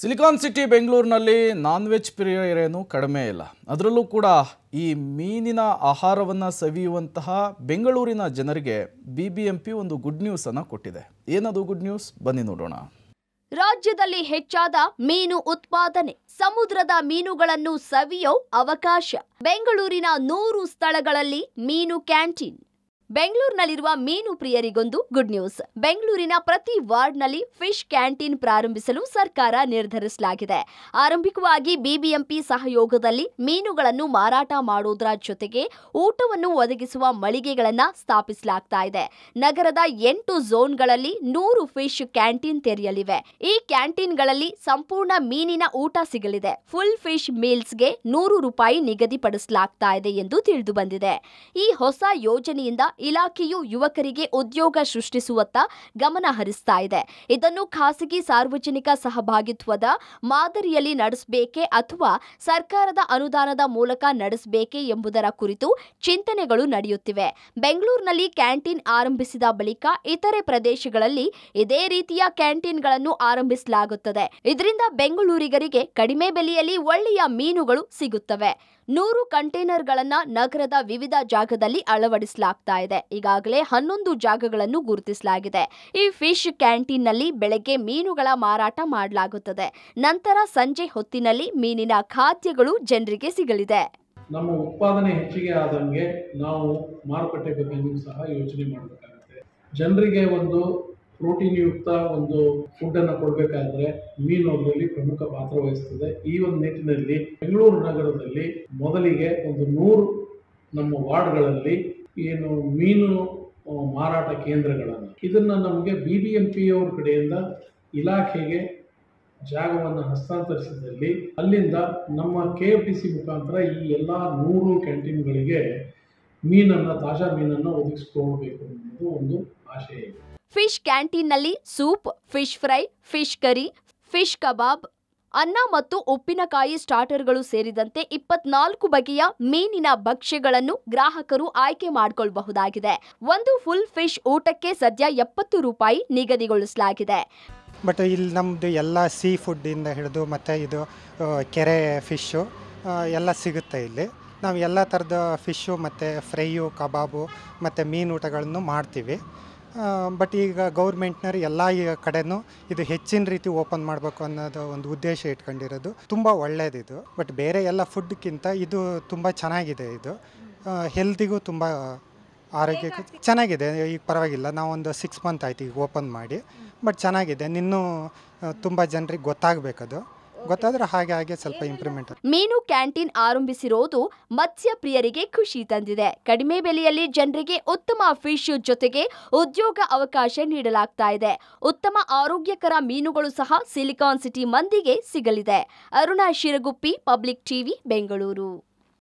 silicon city ಬೆಂಗಳೂರಿನಲ್ಲಿ non veg ಪ್ರಿಯರೇನು ಕಡಿಮೆ ಇಲ್ಲ ಅದರಲ್ಲೂ ಕೂಡ ಈ ಮೀನಿನ ಆಹಾರವನ್ನು ಸವಿಯುವಂತಹ ಬೆಂಗಳೂರಿನ ಜನರಿಗೆ ಬಿ ಬಿ ಒಂದು ಗುಡ್ ನ್ಯೂಸನ್ನು ಕೊಟ್ಟಿದೆ ಏನದು ಗುಡ್ ನ್ಯೂಸ್ ಬನ್ನಿ ನೋಡೋಣ ರಾಜ್ಯದಲ್ಲಿ ಹೆಚ್ಚಾದ ಮೀನು ಉತ್ಪಾದನೆ ಸಮುದ್ರದ ಮೀನುಗಳನ್ನು ಸವಿಯೋ ಅವಕಾಶ ಬೆಂಗಳೂರಿನ ನೂರು ಸ್ಥಳಗಳಲ್ಲಿ ಮೀನು ಕ್ಯಾಂಟೀನ್ ಬೆಂಗಳೂರಿನಲ್ಲಿರುವ ಮೀನು ಪ್ರಿಯರಿಗೊಂದು ಗುಡ್ ನ್ಯೂಸ್ ಬೆಂಗಳೂರಿನ ಪ್ರತಿ ವಾರ್ಡ್ನಲ್ಲಿ ಫಿಶ್ ಕ್ಯಾಂಟೀನ್ ಪ್ರಾರಂಭಿಸಲು ಸರ್ಕಾರ ನಿರ್ಧರಿಸಲಾಗಿದೆ ಆರಂಭಿಕವಾಗಿ ಬಿಬಿಎಂಪಿ ಸಹಯೋಗದಲ್ಲಿ ಮೀನುಗಳನ್ನು ಮಾರಾಟ ಮಾಡುವುದರ ಜೊತೆಗೆ ಊಟವನ್ನು ಒದಗಿಸುವ ಮಳಿಗೆಗಳನ್ನು ಸ್ಥಾಪಿಸಲಾಗ್ತಾ ಇದೆ ನಗರದ ಎಂಟು ಝೋನ್ಗಳಲ್ಲಿ ನೂರು ಫಿಶ್ ಕ್ಯಾಂಟೀನ್ ತೆರೆಯಲಿವೆ ಈ ಕ್ಯಾಂಟೀನ್ಗಳಲ್ಲಿ ಸಂಪೂರ್ಣ ಮೀನಿನ ಊಟ ಸಿಗಲಿದೆ ಫುಲ್ ಫಿಶ್ ಮೀಲ್ಸ್ಗೆ ನೂರು ರೂಪಾಯಿ ನಿಗದಿಪಡಿಸಲಾಗ್ತಾ ಇದೆ ಎಂದು ತಿಳಿದು ಬಂದಿದೆ ಈ ಹೊಸ ಯೋಜನೆಯಿಂದ ಇಲಾಖೆಯು ಯುವಕರಿಗೆ ಉದ್ಯೋಗ ಸೃಷ್ಟಿಸುವತ್ತ ಗಮನ ಹರಿಸ್ತಾ ಇದೆ ಇದನ್ನು ಖಾಸಗಿ ಸಾರ್ವಜನಿಕ ಸಹಭಾಗಿತ್ವದ ಮಾದರಿಯಲ್ಲಿ ನಡೆಸಬೇಕೆ ಅಥವಾ ಸರ್ಕಾರದ ಅನುದಾನದ ಮೂಲಕ ನಡೆಸಬೇಕೆ ಎಂಬುದರ ಕುರಿತು ಚಿಂತನೆಗಳು ನಡೆಯುತ್ತಿವೆ ಬೆಂಗಳೂರಿನಲ್ಲಿ ಕ್ಯಾಂಟೀನ್ ಆರಂಭಿಸಿದ ಬಳಿಕ ಇತರೆ ಪ್ರದೇಶಗಳಲ್ಲಿ ಇದೇ ರೀತಿಯ ಕ್ಯಾಂಟೀನ್ಗಳನ್ನು ಆರಂಭಿಸಲಾಗುತ್ತದೆ ಇದರಿಂದ ಬೆಂಗಳೂರಿಗರಿಗೆ ಕಡಿಮೆ ಬೆಲೆಯಲ್ಲಿ ಒಳ್ಳೆಯ ಮೀನುಗಳು ಸಿಗುತ್ತವೆ ನೂರು ಕಂಟೈನರ್ಗಳನ್ನು ನಗರದ ವಿವಿಧ ಜಾಗದಲ್ಲಿ ಅಳವಡಿಸಲಾಗ್ತಾ ಇದೆ ಇದೆ ಈಗಾಗಲೇ ಹನ್ನೊಂದು ಜಾಗಗಳನ್ನು ಗುರುತಿಸಲಾಗಿದೆ ಈ ಫಿಶ್ ಕ್ಯಾಂಟೀನ್ನಲ್ಲಿ ಬೆಳಗ್ಗೆ ಮೀನುಗಳ ಮಾರಾಟ ಮಾಡಲಾಗುತ್ತದೆ ನಂತರ ಸಂಜೆ ಹೊತ್ತಿನಲ್ಲಿ ಮೀನಿನ ಖಾದ್ಯಗಳು ಜನರಿಗೆ ಸಿಗಲಿದೆ ನಮ್ಮ ಉತ್ಪಾದನೆ ಹೆಚ್ಚಿಗೆ ಆದಂಗೆ ನಾವು ಮಾರುಕಟ್ಟೆ ಬಗ್ಗೆ ಸಹ ಯೋಚನೆ ಮಾಡಬೇಕಾಗುತ್ತೆ ಜನರಿಗೆ ಒಂದು ಪ್ರೋಟೀನ್ ಯುಕ್ತ ಒಂದು ಅನ್ನು ಕೊಡಬೇಕಾದ್ರೆ ಮೀನು ಅದರಲ್ಲಿ ಪ್ರಮುಖ ಪಾತ್ರ ವಹಿಸುತ್ತದೆ ಈ ಒಂದು ನಿಟ್ಟಿನಲ್ಲಿ ಬೆಂಗಳೂರು ನಗರದಲ್ಲಿ ಮೊದಲಿಗೆ ಒಂದು ನೂರು ನಮ್ಮ ವಾರ್ಡ್ಗಳಲ್ಲಿ ಏನು ಮೀನು ಮಾರಾಟ ಕೇಂದ್ರಗಳನ್ನು ಇದನ್ನು ನಮಗೆ ಬಿ ಬಿ ಎಂ ಪಿ ಅವ್ರ ಕಡೆಯಿಂದ ಇಲಾಖೆಗೆ ಜಾಗವನ್ನು ಹಸ್ತಾಂತರಿಸಿದಲ್ಲಿ ಅಲ್ಲಿಂದ ನಮ್ಮ ಕೆ ಎಫ್ ಡಿ ಸಿ ಮುಖಾಂತರ ಈ ಎಲ್ಲ ನೂರು ಕ್ಯಾಂಟೀನ್ಗಳಿಗೆ ಮೀನನ್ನು ತಾಜಾ ಮೀನನ್ನು ಒದಗಿಸ್ಕೊಳ್ಬೇಕು ಅನ್ನೋದು ಒಂದು ಆಶಯ ಇದೆ ಫಿಶ್ ಕ್ಯಾಂಟೀನ್ನಲ್ಲಿ soup fish fry fish curry fish kebab ಅನ್ನ ಮತ್ತು ಉಪ್ಪಿನಕಾಯಿ ಸ್ಟಾರ್ಟರ್ಗಳು ಸೇರಿದಂತೆ ಇಪ್ಪತ್ನಾಲ್ಕು ಬಗೆಯ ಮೀನಿನ ಭಕ್ಷ್ಯಗಳನ್ನು ಗ್ರಾಹಕರು ಆಯ್ಕೆ ಮಾಡಿಕೊಳ್ಳಬಹುದಾಗಿದೆ ಒಂದು ಫುಲ್ ಫಿಶ್ ಊಟಕ್ಕೆ ಸದ್ಯ ಎಪ್ಪತ್ತು ರೂಪಾಯಿ ನಿಗದಿಗೊಳಿಸಲಾಗಿದೆ ಬಟ್ ಇಲ್ಲಿ ನಮ್ಮದು ಎಲ್ಲ ಸೀ ಇಂದ ಹಿಡಿದು ಮತ್ತು ಇದು ಕೆರೆ ಫಿಶ್ ಎಲ್ಲ ಸಿಗುತ್ತೆ ಇಲ್ಲಿ ನಾವು ಎಲ್ಲ ಥರದ ಫಿಶ್ಶು ಮತ್ತು ಫ್ರೈಯು ಕಬಾಬು ಮತ್ತು ಮೀನು ಊಟಗಳನ್ನು ಮಾಡ್ತೀವಿ ಬಟ್ ಈಗ ಗೌರ್ಮೆಂಟ್ನವ್ರು ಎಲ್ಲ ಈಗ ಕಡೆನೂ ಇದು ಹೆಚ್ಚಿನ ರೀತಿ ಓಪನ್ ಮಾಡಬೇಕು ಅನ್ನೋದು ಒಂದು ಉದ್ದೇಶ ಇಟ್ಕೊಂಡಿರೋದು ತುಂಬ ಒಳ್ಳೆಯದಿದು ಬಟ್ ಬೇರೆ ಎಲ್ಲ ಫುಡ್ಕ್ಕಿಂತ ಇದು ತುಂಬ ಚೆನ್ನಾಗಿದೆ ಇದು ಹೆಲ್ತಿಗೂ ತುಂಬ ಆರೋಗ್ಯಕ್ಕೆ ಚೆನ್ನಾಗಿದೆ ಈಗ ಪರವಾಗಿಲ್ಲ ನಾವೊಂದು ಸಿಕ್ಸ್ ಮಂತ್ ಆಯ್ತು ಈಗ ಓಪನ್ ಮಾಡಿ ಬಟ್ ಚೆನ್ನಾಗಿದೆ ಇನ್ನೂ ತುಂಬ ಜನರಿಗೆ ಗೊತ್ತಾಗಬೇಕದು ಹಾಗೆ ಹಾಗೆ ಸ್ವಲ್ಪ ಇಂಪ್ರೂವ್ಮೆಂಟ್ ಮೀನು ಕ್ಯಾಂಟೀನ್ ಆರಂಭಿಸಿರುವುದು ಮತ್ಸ್ಯ ಪ್ರಿಯರಿಗೆ ಖುಷಿ ತಂದಿದೆ ಕಡಿಮೆ ಬೆಲೆಯಲ್ಲಿ ಜನರಿಗೆ ಉತ್ತಮ ಫಿಶ್ ಜೊತೆಗೆ ಉದ್ಯೋಗ ಅವಕಾಶ ನೀಡಲಾಗ್ತಾ ಇದೆ ಉತ್ತಮ ಆರೋಗ್ಯಕರ ಮೀನುಗಳು ಸಹ ಸಿಲಿಕಾನ್ ಸಿಟಿ ಮಂದಿಗೆ ಸಿಗಲಿದೆ ಅರುಣಾ ಶಿರಗುಪ್ಪಿ ಪಬ್ಲಿಕ್ ಟಿವಿ ಬೆಂಗಳೂರು